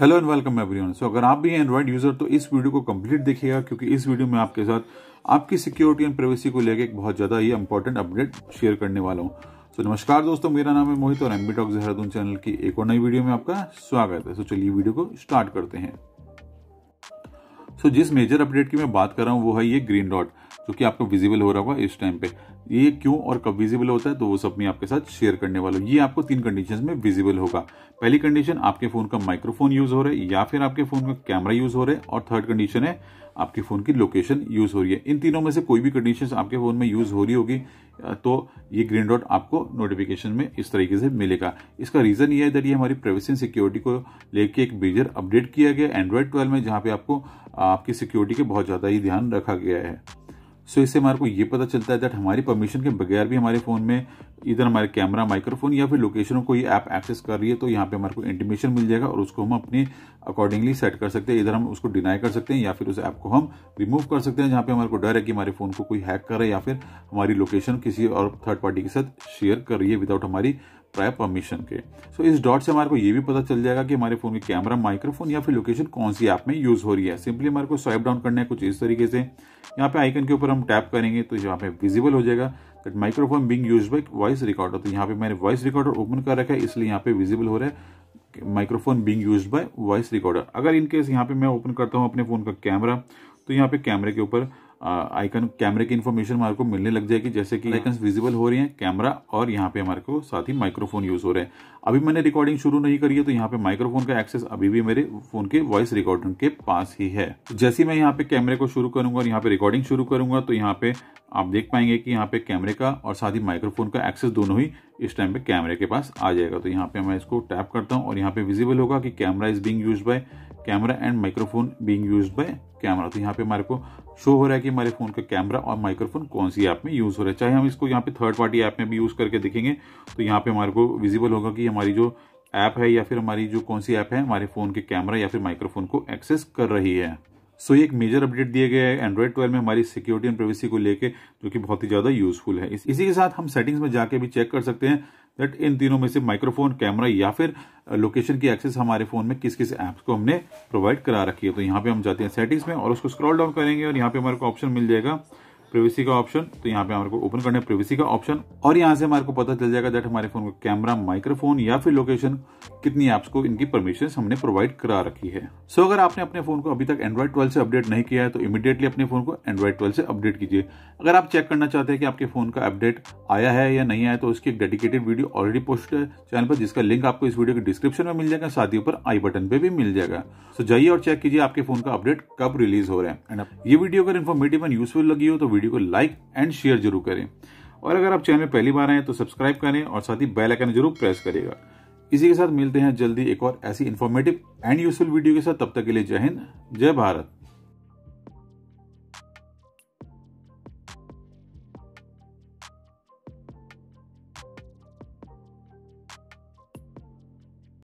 hello and welcome everyone so अगर आप भी हैं एंड्रॉइड यूजर तो इस वीडियो को कंप्लीट देखिएगा क्योंकि इस वीडियो में आपके साथ आपकी सिक्योरिटी एंड प्राइवेसी को लेकर एक बहुत ज़्यादा ही इंपॉर्टेंट अपडेट शेयर करने वाला हूँ सो so, नमस्कार दोस्तों मेरा नाम है मोहित और एमबी टॉक देहरादून चैनल की एक और नई वीडियो में आपका स्वागत है सो so, चलिए वीडियो को स्टार्ट करते हैं सो so, जिस मेजर अपडेट की मैं बात कर रहा हूँ वो है ये ग्रीन डॉट जो कि आपको विजिबल हो रहा होगा इस टाइम पे ये क्यों और कब विजिबल होता है तो वो सब मैं आपके साथ शेयर करने वाला हूँ ये आपको तीन कंडीशन में विजिबल होगा पहली कंडीशन आपके फ़ोन का माइक्रोफोन यूज़ हो रहा है या फिर आपके फ़ोन का कैमरा यूज़ हो रहा है और थर्ड कंडीशन है आपके फ़ोन की लोकेशन यूज़ हो रही है इन तीनों में से कोई भी कंडीशन आपके फ़ोन में यूज़ हो रही होगी तो ये ग्रीन डॉट आपको नोटिफिकेशन में इस तरीके से मिलेगा इसका रीज़न ये है दैट ये हमारी प्राइवेसी सिक्योरिटी को लेके एक मेजर अपडेट किया गया एंड्रॉयड ट्वेल्व में जहाँ पे आपको आपकी सिक्योरिटी के बहुत ज़्यादा ही ध्यान रखा गया है सो इससे हमारे को ये पता चलता है दैट हमारी परमिशन के बगैर भी हमारे फ़ोन में इधर हमारे कैमरा माइक्रोफोन या फिर लोकेशन ये ऐप एक्सेस कर रही है तो यहाँ पे हमारे को इंटीमेशन मिल जाएगा और उसको हम अपने अकॉर्डिंगली सेट कर सकते हैं इधर हम उसको डिनाई कर सकते हैं या फिर उस ऐप को हम रिमूव कर सकते हैं जहाँ पे हमारे को डर है कि हमारे फ़ोन को कोई हैक कर रहा है या फिर हमारी लोकेशन किसी और थर्ड पार्टी के साथ शेयर कर रही है विदाउट हमारी ट्रैप परमिशन के सो so, इस डॉट से हमारे को ये भी पता चल जाएगा कि हमारे फोन के कैमरा माइक्रोफोन या फिर लोकेशन कौन सी ऐप में यूज हो रही है सिंपली हमारे को स्वाइप डाउन करना है कुछ इस तरीके से यहाँ पे आइकन के ऊपर हम टैप करेंगे तो यहाँ पे विजिबल हो जाएगा that microphone being use by voice recorder तो यहाँ पे मैंने वॉइस रिकॉर्डर ओपन कर रखा है इसलिए यहाँ पे विजिबल हो रहा है microphone being use by voice recorder अगर इनकेस यहाँ पे मैं ओपन करता हूँ अपने फोन का कैमरा तो यहाँ पे कैमरे के ऊपर आइकन uh, कैमरे की इन्फॉर्मेशन हमारे को मिलने लग जाएगी जैसे कि आइकन विजिबल हो रही हैं कैमरा और यहाँ पे हमारे को साथ ही माइक्रोफोन यूज हो रहे हैं अभी मैंने रिकॉर्डिंग शुरू नहीं करी है तो यहाँ पे माइक्रोफोन का एक्सेस अभी भी मेरे फोन के वॉइस रिकॉर्डिंग के पास ही है जैसे मैं यहाँ पे कैमरे को शुरू करूंगा और यहाँ पे रिकॉर्डिंग शुरू करूंगा तो यहाँ पे आप देख पाएंगे कि यहाँ पे कैमरे का और साथ ही माइक्रोफोन का एक्सेस दोनों ही इस टाइम पे कैमरे के पास आ जाएगा तो यहाँ पे मैं इसको टैप करता हूँ और यहाँ पे विजिबल होगा कि camera is being use by camera and microphone being used by camera तो यहाँ पे हमारे को शो हो रहा है कि हमारे फोन का कैमरा और माइक्रोफोन कौन सी ऐप में यूज़ हो रहा है चाहे हम इसको यहाँ पे थर्ड पार्टी ऐप में भी यूज़ करके देखेंगे तो यहाँ पे हमारे को विजिबल होगा कि हमारी जो ऐप है या फिर हमारी जो कौन सी ऐप है हमारे फ़ोन के कैमरा या फिर माइक्रोफोन को एक्सेस कर रही है सो so, ये एक मेजर अपडेट दिए गए है एंड्रॉइड ट्वेल्व में हमारी सिक्योरिटी एंड प्राइवेसी को लेके जो कि बहुत ही ज्यादा यूजफुल है इस, इसी के साथ हम सेटिंग्स में जाके भी चेक कर सकते हैं दैट इन तीनों में से माइक्रोफोन कैमरा या फिर लोकेशन की एक्सेस हमारे फोन में किस किस ऐप्स को हमने प्रोवाइड करा रखी है तो यहाँ पे हम जाते हैं सेटिंग्स में और उसको स्क्रॉल डाउन करेंगे और यहाँ पे हमारे को ऑप्शन मिल जाएगा प्रिवेसी का ऑप्शन तो यहाँ पे हमारे को ओपन करना है प्रिवेसी का ऑप्शन और यहाँ से हमारे को पता चल जाएगा दैट हमारे फोन का कैमरा माइक्रोफोन या फिर लोकेशन कितनी ऐप्स को इनकी परमिशन हमने प्रोवाइड करा रखी है सो so, अगर आपने अपने फोन को अभी तक एंड्रॉइड ट्वेल्व से अपडेट नहीं किया है तो इमीडिएटली अपने फोन को एंड्रॉइड ट्वेल्व से अपडेट कीजिए अगर आप चेक करना चाहते हैं कि आपके फोन का अपडेट आया है या नहीं आया तो उसकी एक डेडिकेटेड वीडियो ऑलरेडी पोस्ट है चैनल पर जिसका लिंक आपको इस वीडियो के डिस्क्रिप्शन में मिल जाएगा साथ ही ऊपर आई बटन पे भी मिल जाएगा सो जाइए और चेक कीजिए आपके फोन का अपडेट कब रिलीज हो रहा है ये वीडियो अगर इन्फॉर्मेटिव एंड यूजफुल लगी हो तो वीडियो को लाइक एंड शेयर जरूर करें और अगर आप चैनल पहली बार आए तो सब्सक्राइब करें और साथ ही बेल आइकन जरूर प्रेस करिएगा इसी के साथ मिलते हैं जल्दी एक और ऐसी इन्फॉर्मेटिव एंड यूजफुल वीडियो के साथ तब तक के लिए जय हिंद जय भारत